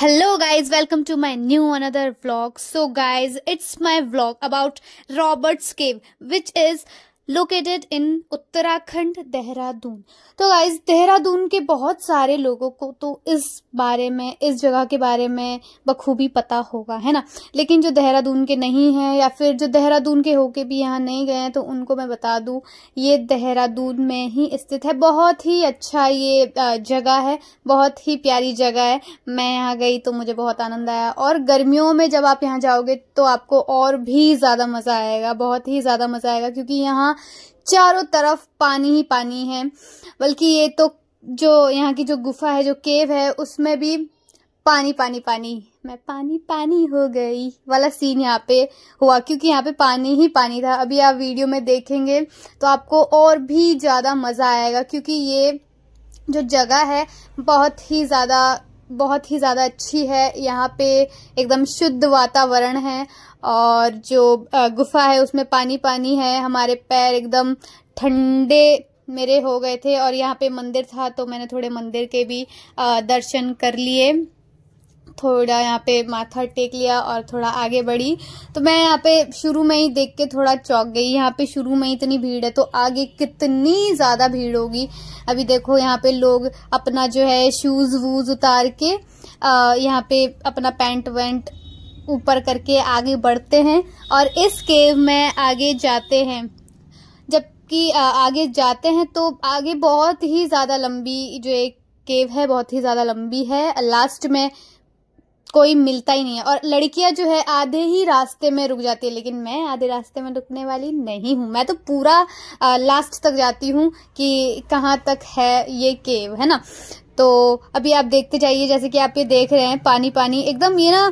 hello guys welcome to my new another vlog so guys it's my vlog about robert's cave which is located in Uttarakhand Dehradun तो guys Dehradun के बहुत सारे लोगों को तो इस बारे में इस जगह के बारे में बखूबी पता होगा है ना लेकिन जो देहरादून के नहीं हैं या फिर जो देहरादून के होके भी यहाँ नहीं गए हैं तो उनको मैं बता दूँ ये देहरादून में ही स्थित है बहुत ही अच्छा ये जगह है बहुत ही प्यारी जगह है मैं यहाँ गई तो मुझे बहुत आनंद आया और गर्मियों में जब आप यहाँ जाओगे तो आपको और भी ज़्यादा मज़ा आएगा बहुत ही ज़्यादा मज़ा आएगा क्योंकि यहाँ चारों तरफ पानी ही पानी है बल्कि ये तो जो यहाँ की जो गुफा है जो केव है उसमें भी पानी पानी पानी मैं पानी पानी हो गई वाला सीन यहाँ पे हुआ क्योंकि यहाँ पे पानी ही पानी था अभी आप वीडियो में देखेंगे तो आपको और भी ज़्यादा मज़ा आएगा क्योंकि ये जो जगह है बहुत ही ज़्यादा बहुत ही ज़्यादा अच्छी है यहाँ पे एकदम शुद्ध वातावरण है और जो गुफा है उसमें पानी पानी है हमारे पैर एकदम ठंडे मेरे हो गए थे और यहाँ पे मंदिर था तो मैंने थोड़े मंदिर के भी दर्शन कर लिए थोड़ा यहाँ पे माथा टेक लिया और थोड़ा आगे बढ़ी तो मैं यहाँ पे शुरू में ही देख के थोड़ा चौंक गई यहाँ पे शुरू में ही इतनी भीड़ है तो आगे कितनी ज़्यादा भीड़ होगी अभी देखो यहाँ पे लोग अपना जो है शूज़ वूज़ उतार के यहाँ पे अपना पैंट वैंट ऊपर करके आगे बढ़ते हैं और इस केव में आगे जाते हैं जबकि आगे जाते हैं तो आगे बहुत ही ज़्यादा लंबी जो एक केव है बहुत ही ज़्यादा लंबी है लास्ट में कोई मिलता ही नहीं है और लड़कियां जो है आधे ही रास्ते में रुक जाती है लेकिन मैं आधे रास्ते में रुकने वाली नहीं हूँ मैं तो पूरा आ, लास्ट तक जाती हूँ कि कहाँ तक है ये केव है ना तो अभी आप देखते जाइए जैसे कि आप ये देख रहे हैं पानी पानी एकदम ये ना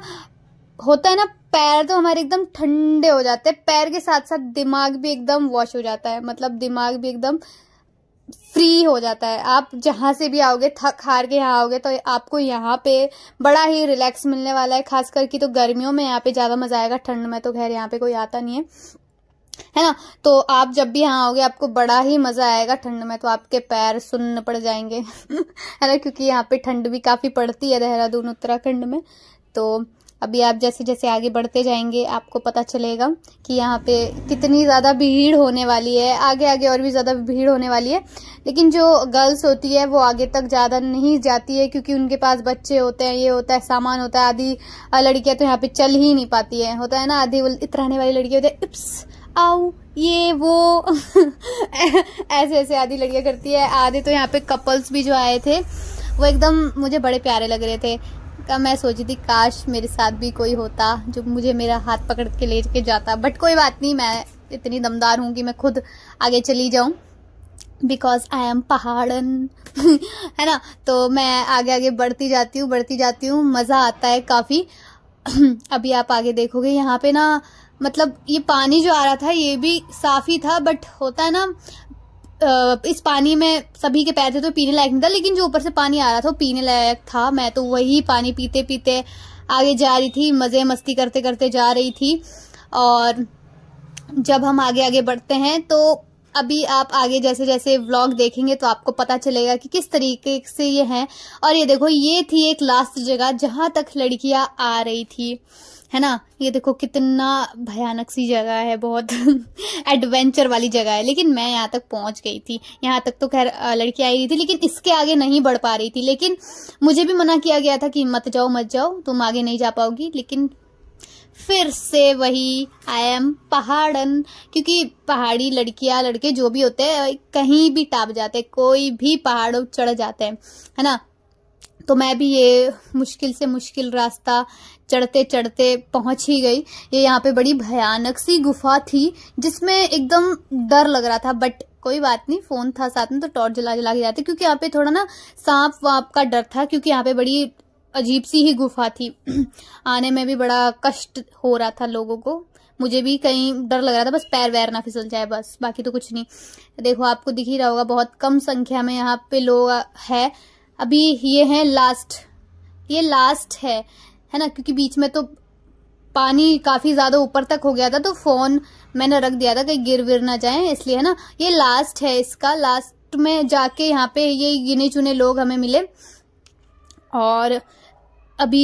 होता है ना पैर तो हमारे एकदम ठंडे हो जाते हैं पैर के साथ साथ दिमाग भी एकदम वॉश हो जाता है मतलब दिमाग भी एकदम फ्री हो जाता है आप जहाँ से भी आओगे थक हार के यहाँ आओगे तो आपको यहाँ पे बड़ा ही रिलैक्स मिलने वाला है खास करके तो गर्मियों में यहाँ पे ज़्यादा मज़ा आएगा ठंड में तो खैर यहाँ पे कोई आता नहीं है है ना तो आप जब भी यहाँ आओगे आपको बड़ा ही मज़ा आएगा ठंड में तो आपके पैर सुन्न पड़ जाएंगे है ना क्योंकि यहाँ पे ठंड भी काफ़ी पड़ती है देहरादून उत्तराखंड में तो अभी आप जैसे जैसे आगे बढ़ते जाएंगे आपको पता चलेगा कि यहाँ पे कितनी ज़्यादा भीड़ होने वाली है आगे आगे और भी ज़्यादा भीड़ होने वाली है लेकिन जो गर्ल्स होती है वो आगे तक ज़्यादा नहीं जाती है क्योंकि उनके पास बच्चे होते हैं ये होता है सामान होता है आधी लड़कियाँ तो यहाँ पे चल ही नहीं पाती है होता है ना आधी इतराने वाली लड़की होती है इप्स आओ ये वो ऐसे ऐसे आधी लड़कियाँ करती है आधे तो यहाँ पे कपल्स भी जो आए थे वो एकदम मुझे बड़े प्यारे लग रहे थे का मैं सोची थी काश मेरे साथ भी कोई होता जो मुझे मेरा हाथ पकड़ के ले के जाता बट कोई बात नहीं मैं इतनी दमदार हूँ कि मैं खुद आगे चली जाऊँ बिकॉज आई एम पहाड़न है ना तो मैं आगे आगे बढ़ती जाती हूँ बढ़ती जाती हूँ मज़ा आता है काफ़ी अभी आप आगे देखोगे यहाँ पे ना मतलब ये पानी जो आ रहा था ये भी साफ ही था बट होता है ना इस पानी में सभी के पैर थे तो पीने लायक नहीं था लेकिन जो ऊपर से पानी आ रहा था वो पीने लायक था मैं तो वही पानी पीते पीते आगे जा रही थी मज़े मस्ती करते करते जा रही थी और जब हम आगे आगे बढ़ते हैं तो अभी आप आगे जैसे जैसे व्लॉग देखेंगे तो आपको पता चलेगा कि किस तरीके से ये हैं और ये देखो ये थी एक लास्ट जगह जहां तक लड़कियां आ रही थी है ना ये देखो कितना भयानक सी जगह है बहुत एडवेंचर वाली जगह है लेकिन मैं यहाँ तक पहुंच गई थी यहाँ तक तो खैर लड़की आई रही थी लेकिन इसके आगे नहीं बढ़ पा रही थी लेकिन मुझे भी मना किया गया था कि मत जाओ मत जाओ तुम आगे नहीं जा पाओगी लेकिन फिर से वही आई एम पहाड़न क्योंकि पहाड़ी लड़कियां लड़के जो भी होते हैं कहीं भी टाप जाते हैं कोई भी पहाड़ चढ़ जाते हैं है ना तो मैं भी ये मुश्किल से मुश्किल रास्ता चढ़ते चढ़ते पहुंच ही गई ये यहाँ पे बड़ी भयानक सी गुफा थी जिसमें एकदम डर लग रहा था बट कोई बात नहीं फोन था साथ में तो टॉर्च जला जला के जाते क्योंकि यहाँ पे थोड़ा ना सांप वाप का डर था क्योंकि यहाँ पे बड़ी अजीब सी ही गुफा थी आने में भी बड़ा कष्ट हो रहा था लोगों को मुझे भी कहीं डर लग रहा था बस पैर वैर ना फिसल जाए बस बाकी तो कुछ नहीं देखो आपको दिख ही रहा होगा बहुत कम संख्या में यहाँ पे लोग है अभी ये है लास्ट ये लास्ट है है ना क्योंकि बीच में तो पानी काफी ज्यादा ऊपर तक हो गया था तो फोन मैंने रख दिया था कहीं गिर विर ना जाए इसलिए है ना ये लास्ट है इसका लास्ट में जाके यहाँ पे ये गिने चुने लोग हमें मिले और अभी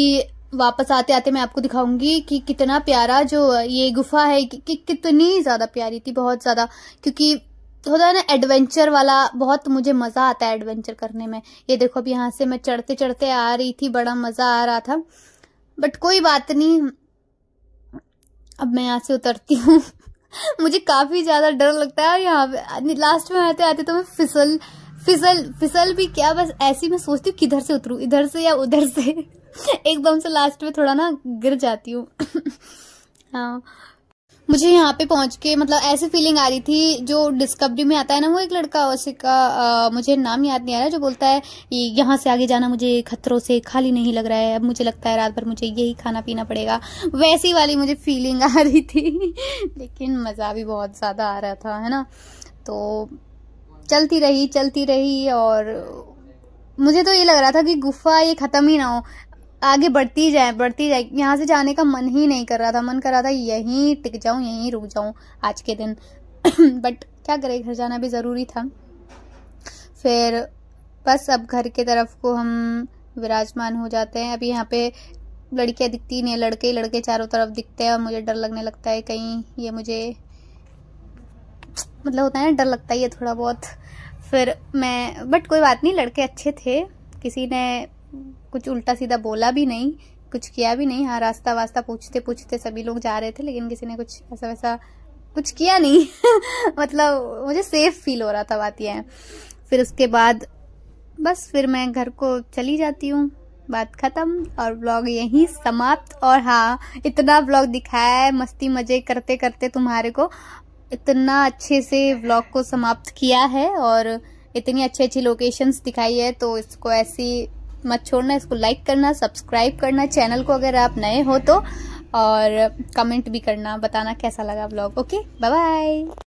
वापस आते आते मैं आपको दिखाऊंगी कि कितना प्यारा जो ये गुफा है कि, कि कितनी ज़्यादा प्यारी थी बहुत ज़्यादा क्योंकि होता है ना एडवेंचर वाला बहुत मुझे मज़ा आता है एडवेंचर करने में ये देखो अभी यहां से मैं चढ़ते चढ़ते आ रही थी बड़ा मज़ा आ रहा था बट कोई बात नहीं अब मैं यहाँ से उतरती हूँ मुझे काफ़ी ज़्यादा डर लगता है यहाँ पे लास्ट में आते आते तो मैं फिसल फिसल फिसल भी क्या बस ऐसी मैं सोचती हूँ किधर से उतरू इधर से या उधर से एकदम से लास्ट में थोड़ा ना गिर जाती हूँ हाँ मुझे यहाँ पे पहुंच के मतलब ऐसी फीलिंग आ रही थी जो डिस्कवरी में आता है ना वो एक लड़का उसका आ, मुझे नाम याद नहीं आ रहा जो बोलता है यहाँ से आगे जाना मुझे खतरों से खाली नहीं लग रहा है अब मुझे लगता है रात भर मुझे यही खाना पीना पड़ेगा वैसी वाली मुझे फीलिंग आ रही थी लेकिन मज़ा भी बहुत ज़्यादा आ रहा था है ना तो चलती रही चलती रही और मुझे तो ये लग रहा था कि गुफा ये ख़त्म ही ना हो आगे बढ़ती जाए बढ़ती जाए यहाँ से जाने का मन ही नहीं कर रहा था मन कर रहा था यहीं टिक जाऊँ यहीं रुक जाऊँ आज के दिन बट क्या करें घर जाना भी ज़रूरी था फिर बस अब घर के तरफ को हम विराजमान हो जाते हैं अभी यहाँ पे लड़कियाँ दिखती नहीं लड़के ही लड़के चारों तरफ दिखते हैं और मुझे डर लगने लगता है कहीं ये मुझे मतलब होता है ना डर लगता ही है थोड़ा बहुत फिर मैं बट कोई बात नहीं लड़के अच्छे थे किसी ने कुछ उल्टा सीधा बोला भी नहीं कुछ किया भी नहीं हाँ रास्ता वास्ता पूछते पूछते सभी लोग जा रहे थे लेकिन किसी ने कुछ ऐसा वैसा कुछ किया नहीं मतलब मुझे सेफ फील हो रहा था बात यह फिर उसके बाद बस फिर मैं घर को चली जाती हूँ बात ख़त्म और ब्लॉग यहीं समाप्त और हाँ इतना ब्लॉग दिखाया है मस्ती मज़े करते करते तुम्हारे को इतना अच्छे से ब्लॉग को समाप्त किया है और इतनी अच्छी अच्छी लोकेशंस दिखाई है तो इसको ऐसी मत छोड़ना इसको लाइक करना सब्सक्राइब करना चैनल को अगर आप नए हो तो और कमेंट भी करना बताना कैसा लगा ब्लॉग ओके बाय बाय